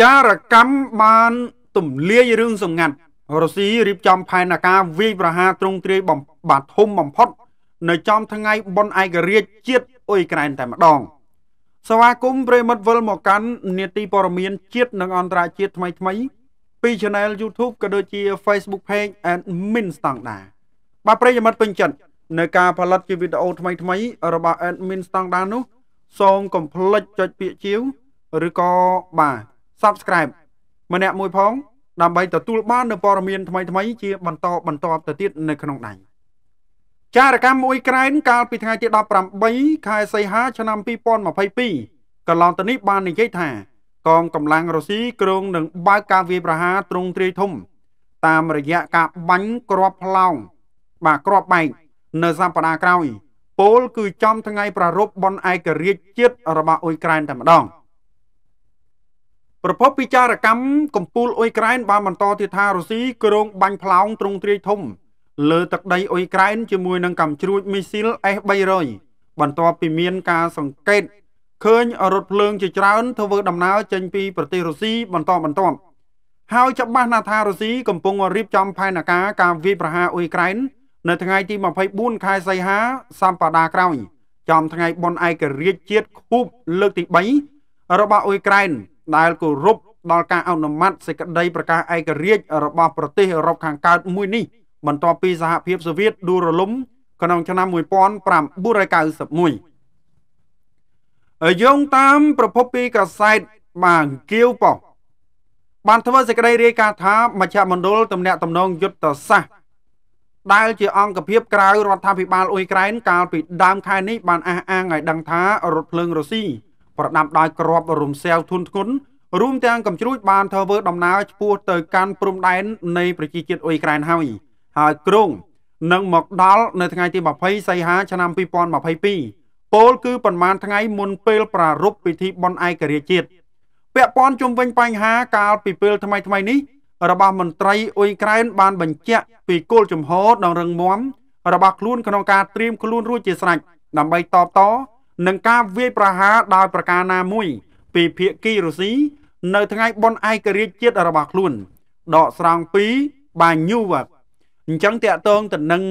ចារកម្មបានទម្លាយរឿងសម្ងាត់រុស្ស៊ីរៀបចំផែនការវាយប្រហារទ្រង់ទ្រាយបំបាត់ធំបំផុតនៅចំថ្ងៃបុណ្យឯករាជ្យជាតិអ៊ុយក្រែនតែម្ដងសវាគមប្រិមិត្តវិលមកកាន់នេតិព័រមានជាតិនិងអន្តរជាតិថ្មីថ្មីពី Channel YouTube ក៏ដូចជា Facebook Page Admin ស្តង់ដាបាទប្រិយមិត្តពេញចិត្តនៅការផលិតជាវីដេអូថ្មីថ្មីរបស់ Admin ស្តង់ដានោះសូមកុំភ្លេចចុចពាក្យជាវឬក៏បាទ Subscribe ម្នាក់មួយផងដើម្បីទទួលបាននូវព័ត៌មានថ្មីៗជាបន្តបន្តទៅទៀតនៅក្នុងដៃចារកម្មមួយក្រែនកាលពីថ្ងៃទី18ខែសីហាឆ្នាំ2022កន្លងទៅនេះបាននិយាយថាកងកម្លាំងរុស្ស៊ីក្រុងនឹងបើកការវាយប្រហារទ្រង់ទ្រាយធំ តាមរយៈការបាញ់គ្រាប់ផ្លោង បាទគ្រាប់បែកនៅសប្តាហ៍ក្រោយពលគឺចំថ្ងៃប្រារព្ធបុណ្យឯករាជ្យជាតិរបស់អ៊ុយក្រែនតែម្ដង។ប្រពន្ធពីចារកម្មកម្ពុជាអ៊ុយក្រែនបានបន្តទៀតថារុស្ស៊ីក្រុងបាញ់ផ្លោងទ្រង់ទ្រាយធំ លើទឹកដីអ៊ុយក្រែនជាមួយនឹងកាំជ្រួចមីស៊ីល S300 បន្ទាប់ពីមានការសង្កេតឃើញរថភ្លើងជាច្រើនធ្វើដំណើរចេញពីប្រទេសរុស្ស៊ីបន្តបន្ទាប់ហើយច្បាស់ណាស់ថារុស្ស៊ីកំពុងរៀបចំផែនការការវាយប្រហារអ៊ុយក្រែននៅថ្ងៃទី24ខែសីហាសប្តាហ៍ក្រោយចំថ្ងៃបុណ្យឯករាជ្យជាតិខួបលើកទី3របស់អ៊ុយក្រែនដែលគោរពដល់ការអនុម័តសេចក្តីប្រកាសឯករាជ្យរបស់ប្រទេសអឺរ៉ុបខាងកើតមួយនេះបន្ទាប់ពីសហភាពសូវៀតដួលរលំក្នុងឆ្នាំ1991យោងតាមប្រភពពីកាសែតបាងគៀវប៉ោះបានធ្វើសេចក្តីរាយការណ៍ថាមជ្ឈមណ្ឌលទំនាក់ទំនងយុទ្ធសាស្ត្រដែលជាអង្គភាពក្រៅរដ្ឋាភិបាលអ៊ុយក្រែនកាលពី ដើមខែនេះ បានអះអាងឲ្យដឹងថារថភ្លើងរុស្ស៊ីប្រដាប់ដោយក្របរំសាវធុនធ្ងន់រួមទាំងកំជ្រួចបានធ្វើដំណើរឆ្ពោះទៅកាន់ព្រំដែននៃប្រជាជាតិអ៊ុយក្រែនហើយហើយក្រុងនឹងមកដល់នៅថ្ងៃទី20សីហាឆ្នាំ2022ពោលគឺប្រមាណថ្ងៃមុនពេលប្រារព្ធពិធីបុណ្យឯករាជ្យជាតិពាក់ព័ន្ធជុំវិញបញ្ហាកាលពីពេលថ្មីថ្មីនេះរបស់មន្ត្រីអ៊ុយក្រែនបានបញ្ជាក់ពីគោលជំហរដ៏រឹងមាំរបស់ខ្លួនក្នុងការត្រៀមខ្លួនរួចជាស្រេចដើម្បីតបតនិងការវាយប្រហារដោយប្រការណាមួយ ពីភាគីរុស្ស៊ីនៅថ្ងៃបុណ្យឯករាជ្យជាតិរបស់ខ្លួនដកស្រង់ពីបាញូវ៉ាអញ្ចឹងតកតងទៅនឹង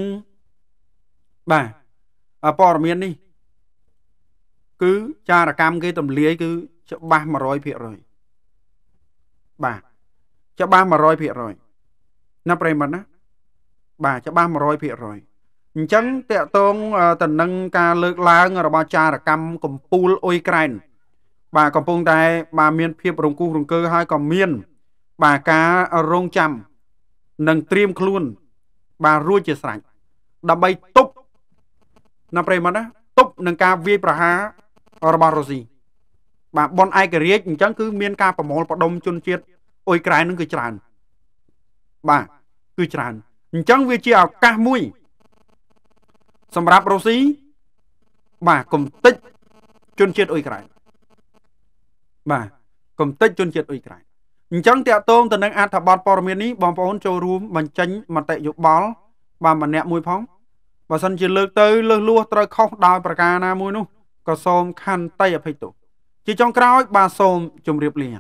បាទព័ត៌មាននេះគឺចារកម្មគេទម្លាយគឺច្បាស់100%បាទច្បាស់100%ណាប្រិមត្តណា បាទច្បាស់100%អអញ្ចឹងតកតងទៅនឹងការលើកឡើង របស់ចារកម្មកម្ពុជាអ៊ុយក្រែន បាទកំពុងតែបាទមានភាពរង្គោះរង្គើហើយក៏មាន បាទការរងចាំ និងត្រៀមខ្លួនបាទរួចជាស្រេចដើម្បីទប់ណាប្រិមត្តណាទប់នឹងការវាយប្រហាររបស់រុស្ស៊ី បាទប៉ុនឯករាជ្យអញ្ចឹងគឺ មានការប្រមូលផ្ដុំជនជាតិអ៊ុយក្រែននឹងគឺច្រើនបាទគឺច្រើនអញ្ចឹងវាជាឱកាសមួយសម្រាប់រុស្ស៊ីបាទកំតិចជនជាតិអ៊ុយក្រែនបាទកំតិចជនជាតិអ៊ុយក្រែនអញ្ចឹងតកតងទៅនឹងអត្ថបទព័ត៌មាននេះបងប្អូនចូលរួមបញ្ចេញមតិយោបល់បាទម្នាក់មួយផងបើសិនជាលើកទៅលើសលួសត្រូវខុសដោយប្រការណាមួយនោះក៏សូមខន្តីអភ័យទោសជាចុងក្រោយបាទសូមជម្រាបលា